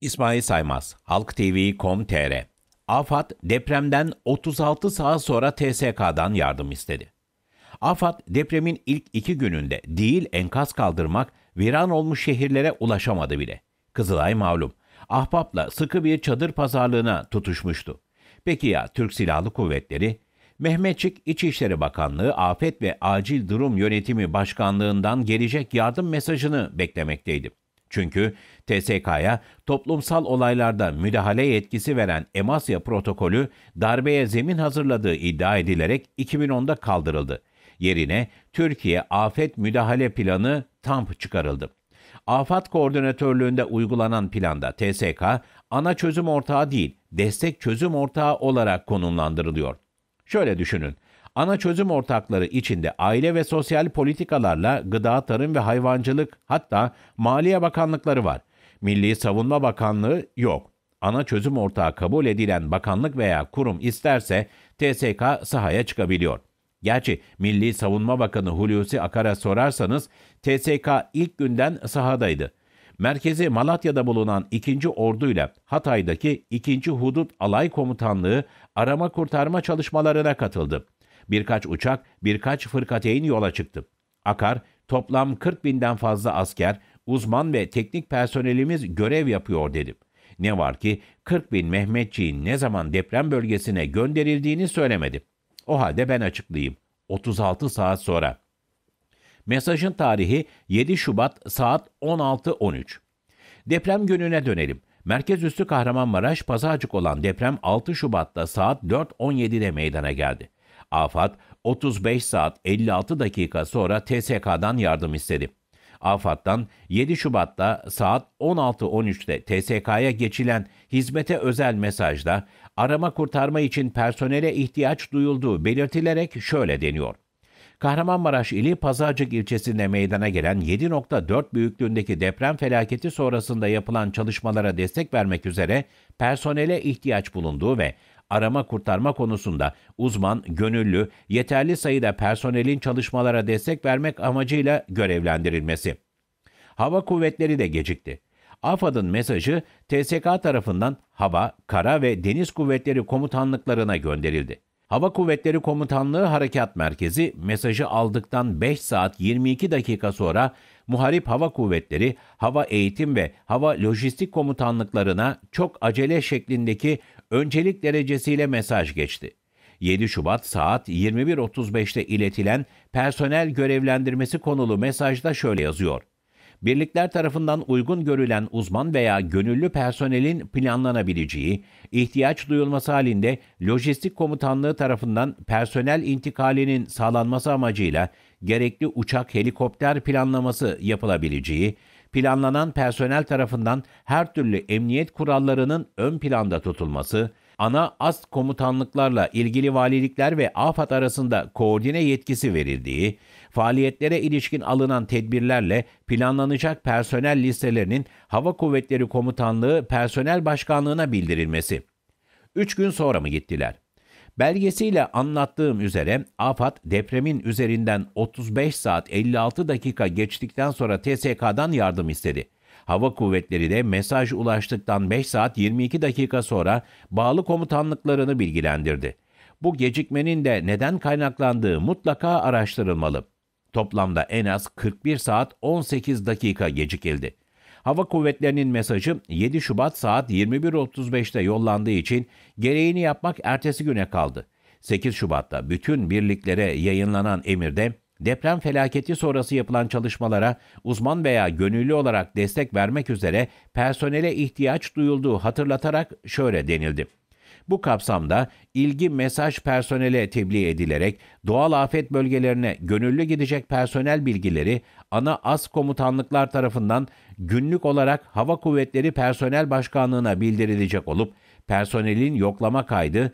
İsmail Saymaz, Halk TV.com.tr. AFAD depremden 36 saat sonra TSK'dan yardım istedi. AFAD depremin ilk iki gününde değil enkaz kaldırmak viran olmuş şehirlere ulaşamadı bile. Kızılay malum. Ahbapla sıkı bir çadır pazarlığına tutuşmuştu. Peki ya Türk Silahlı Kuvvetleri? Mehmetçik İçişleri Bakanlığı Afet ve Acil Durum Yönetimi Başkanlığından gelecek yardım mesajını beklemekteydi. Çünkü TSK'ya toplumsal olaylarda müdahale yetkisi veren Emasya protokolü darbeye zemin hazırladığı iddia edilerek 2010'da kaldırıldı. Yerine Türkiye Afet Müdahale Planı TAMP çıkarıldı. Afat koordinatörlüğünde uygulanan planda TSK ana çözüm ortağı değil, destek çözüm ortağı olarak konumlandırılıyor. Şöyle düşünün. Ana çözüm ortakları içinde aile ve sosyal politikalarla gıda, tarım ve hayvancılık hatta maliye bakanlıkları var. Milli Savunma Bakanlığı yok. Ana çözüm ortağı kabul edilen bakanlık veya kurum isterse TSK sahaya çıkabiliyor. Gerçi Milli Savunma Bakanı Hulusi Akar'a sorarsanız TSK ilk günden sahadaydı. Merkezi Malatya'da bulunan 2. ile Hatay'daki 2. Hudut Alay Komutanlığı arama kurtarma çalışmalarına katıldı birkaç uçak, birkaç fırkateyn yola çıktı. Akar, toplam 40 binden fazla asker, uzman ve teknik personelimiz görev yapıyor dedim. Ne var ki 40 bin Mehmetçiğin ne zaman deprem bölgesine gönderildiğini söylemedi. O halde ben açıklayayım. 36 saat sonra. Mesajın tarihi 7 Şubat saat 16.13. Deprem gününe dönelim. Merkez üstü Kahramanmaraş pazarcık olan deprem 6 Şubat'ta saat 4.17'de meydana geldi. AFAD 35 saat 56 dakika sonra TSK'dan yardım istedi. AFAD'dan 7 Şubat'ta saat 16.13'te TSK'ya geçilen hizmete özel mesajda arama kurtarma için personele ihtiyaç duyulduğu belirtilerek şöyle deniyor. Kahramanmaraş ili Pazarcık ilçesinde meydana gelen 7.4 büyüklüğündeki deprem felaketi sonrasında yapılan çalışmalara destek vermek üzere personele ihtiyaç bulunduğu ve arama kurtarma konusunda uzman, gönüllü, yeterli sayıda personelin çalışmalara destek vermek amacıyla görevlendirilmesi. Hava kuvvetleri de gecikti. AFAD'ın mesajı TSK tarafından hava, kara ve deniz kuvvetleri komutanlıklarına gönderildi. Hava Kuvvetleri Komutanlığı Harekat Merkezi mesajı aldıktan 5 saat 22 dakika sonra Muharip Hava Kuvvetleri Hava Eğitim ve Hava Lojistik Komutanlıklarına çok acele şeklindeki öncelik derecesiyle mesaj geçti. 7 Şubat saat 21.35'te iletilen personel görevlendirmesi konulu mesajda şöyle yazıyor birlikler tarafından uygun görülen uzman veya gönüllü personelin planlanabileceği, ihtiyaç duyulması halinde lojistik komutanlığı tarafından personel intikalinin sağlanması amacıyla gerekli uçak helikopter planlaması yapılabileceği, planlanan personel tarafından her türlü emniyet kurallarının ön planda tutulması, ana ast komutanlıklarla ilgili valilikler ve AFAD arasında koordine yetkisi verildiği, faaliyetlere ilişkin alınan tedbirlerle planlanacak personel listelerinin Hava Kuvvetleri Komutanlığı Personel Başkanlığı'na bildirilmesi. Üç gün sonra mı gittiler? Belgesiyle anlattığım üzere AFAD depremin üzerinden 35 saat 56 dakika geçtikten sonra TSK'dan yardım istedi. Hava Kuvvetleri de mesaj ulaştıktan 5 saat 22 dakika sonra bağlı komutanlıklarını bilgilendirdi. Bu gecikmenin de neden kaynaklandığı mutlaka araştırılmalı. Toplamda en az 41 saat 18 dakika gecikildi. Hava Kuvvetleri'nin mesajı 7 Şubat saat 21.35'te yollandığı için gereğini yapmak ertesi güne kaldı. 8 Şubat'ta bütün birliklere yayınlanan emirde Deprem felaketi sonrası yapılan çalışmalara uzman veya gönüllü olarak destek vermek üzere personele ihtiyaç duyulduğu hatırlatarak şöyle denildi. Bu kapsamda ilgi mesaj personele tebliğ edilerek doğal afet bölgelerine gönüllü gidecek personel bilgileri ana as komutanlıklar tarafından günlük olarak Hava Kuvvetleri Personel Başkanlığı'na bildirilecek olup personelin yoklama kaydı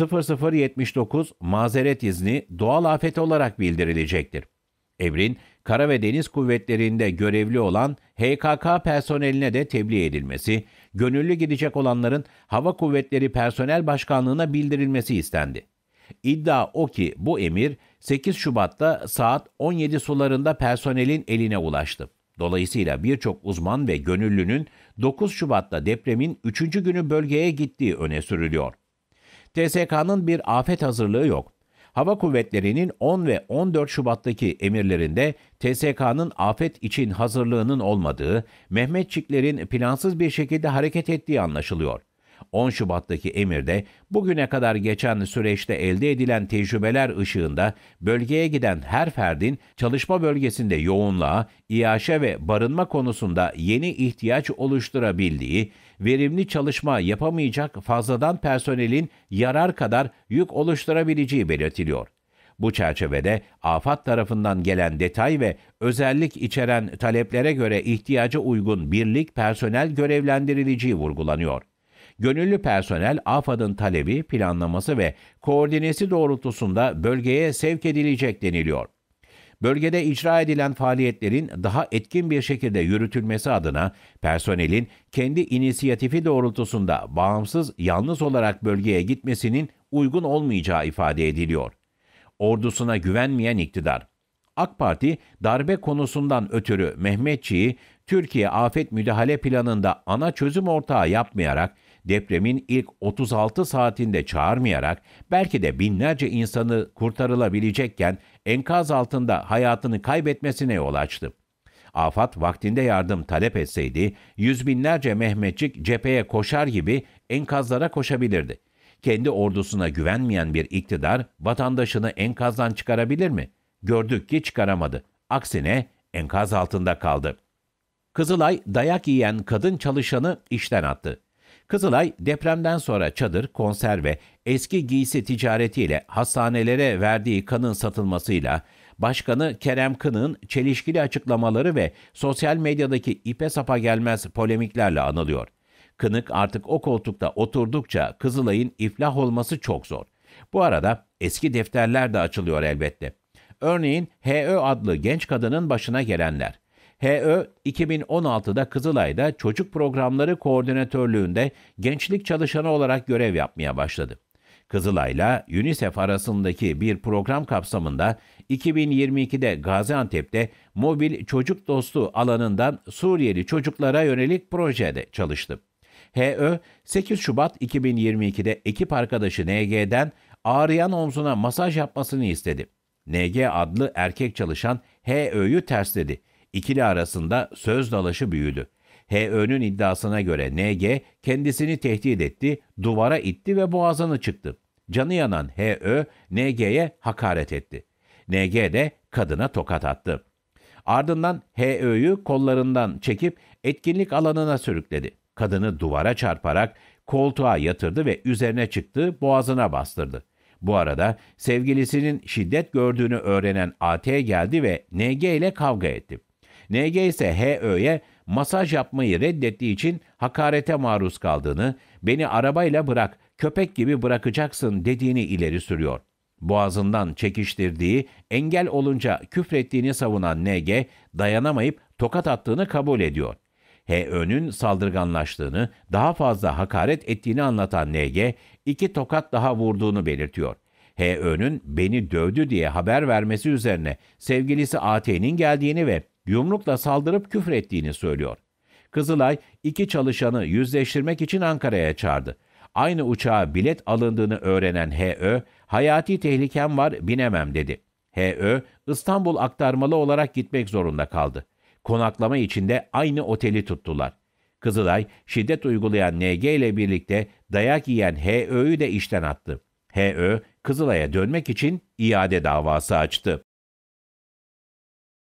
0079 mazeret izni doğal afet olarak bildirilecektir. Emrin, Kara ve Deniz Kuvvetleri'nde görevli olan HKK personeline de tebliğ edilmesi, gönüllü gidecek olanların Hava Kuvvetleri Personel Başkanlığı'na bildirilmesi istendi. İddia o ki bu emir 8 Şubat'ta saat 17 sularında personelin eline ulaştı. Dolayısıyla birçok uzman ve gönüllünün 9 Şubat'ta depremin 3. günü bölgeye gittiği öne sürülüyor. TSK'nın bir afet hazırlığı yok. Hava kuvvetlerinin 10 ve 14 Şubat'taki emirlerinde TSK'nın afet için hazırlığının olmadığı, Mehmetçiklerin plansız bir şekilde hareket ettiği anlaşılıyor. 10 Şubat'taki emirde bugüne kadar geçen süreçte elde edilen tecrübeler ışığında bölgeye giden her ferdin çalışma bölgesinde yoğunluğa, iaşe ve barınma konusunda yeni ihtiyaç oluşturabildiği, verimli çalışma yapamayacak fazladan personelin yarar kadar yük oluşturabileceği belirtiliyor. Bu çerçevede Afat tarafından gelen detay ve özellik içeren taleplere göre ihtiyaca uygun birlik personel görevlendirileceği vurgulanıyor. Gönüllü personel AFAD'ın talebi, planlaması ve koordinesi doğrultusunda bölgeye sevk edilecek deniliyor. Bölgede icra edilen faaliyetlerin daha etkin bir şekilde yürütülmesi adına personelin kendi inisiyatifi doğrultusunda bağımsız yalnız olarak bölgeye gitmesinin uygun olmayacağı ifade ediliyor. Ordusuna güvenmeyen iktidar AK Parti darbe konusundan ötürü Mehmetçi'yi Türkiye Afet Müdahale Planı'nda ana çözüm ortağı yapmayarak depremin ilk 36 saatinde çağırmayarak belki de binlerce insanı kurtarılabilecekken enkaz altında hayatını kaybetmesine yol açtı. Afat vaktinde yardım talep etseydi, yüz binlerce Mehmetçik cepheye koşar gibi enkazlara koşabilirdi. Kendi ordusuna güvenmeyen bir iktidar vatandaşını enkazdan çıkarabilir mi? Gördük ki çıkaramadı. Aksine enkaz altında kaldı. Kızılay dayak yiyen kadın çalışanı işten attı. Kızılay depremden sonra çadır, konserve, eski giysi ticaretiyle hastanelere verdiği kanın satılmasıyla Başkanı Kerem Kın'ın çelişkili açıklamaları ve sosyal medyadaki ipe sapa gelmez polemiklerle anılıyor. Kınık artık o koltukta oturdukça Kızılay'ın iflah olması çok zor. Bu arada eski defterler de açılıyor elbette. Örneğin HÖ adlı genç kadının başına gelenler. HÖ 2016'da Kızılay'da çocuk programları koordinatörlüğünde gençlik çalışanı olarak görev yapmaya başladı. Kızılay'la UNICEF arasındaki bir program kapsamında 2022'de Gaziantep'te mobil çocuk dostu alanından Suriyeli çocuklara yönelik projede çalıştı. HÖ 8 Şubat 2022'de ekip arkadaşı NG'den ağrıyan omzuna masaj yapmasını istedi. NG adlı erkek çalışan HÖ'yü tersledi. İkili arasında söz dalaşı büyüdü. HÖ'nün iddiasına göre NG kendisini tehdit etti, duvara itti ve boğazını çıktı. Canı yanan HÖ, NG'ye hakaret etti. NG de kadına tokat attı. Ardından HÖ'yü kollarından çekip etkinlik alanına sürükledi. Kadını duvara çarparak koltuğa yatırdı ve üzerine çıktı, boğazına bastırdı. Bu arada sevgilisinin şiddet gördüğünü öğrenen AT geldi ve NG ile kavga etti. NG ise HÖ'ye masaj yapmayı reddettiği için hakarete maruz kaldığını, beni arabayla bırak, köpek gibi bırakacaksın dediğini ileri sürüyor. Boğazından çekiştirdiği, engel olunca küfrettiğini savunan NG dayanamayıp tokat attığını kabul ediyor. HÖ'nün saldırganlaştığını, daha fazla hakaret ettiğini anlatan NG, iki tokat daha vurduğunu belirtiyor. HÖ'nün beni dövdü diye haber vermesi üzerine sevgilisi AT'nin geldiğini ve yumrukla saldırıp küfür ettiğini söylüyor. Kızılay iki çalışanı yüzleştirmek için Ankara'ya çağırdı. Aynı uçağa bilet alındığını öğrenen H.Ö. hayati tehlikem var binemem dedi. H.Ö. İstanbul aktarmalı olarak gitmek zorunda kaldı. Konaklama içinde aynı oteli tuttular. Kızılay şiddet uygulayan NG ile birlikte dayak yiyen H.Ö.'yü de işten attı. H.Ö. Kızılay'a dönmek için iade davası açtı.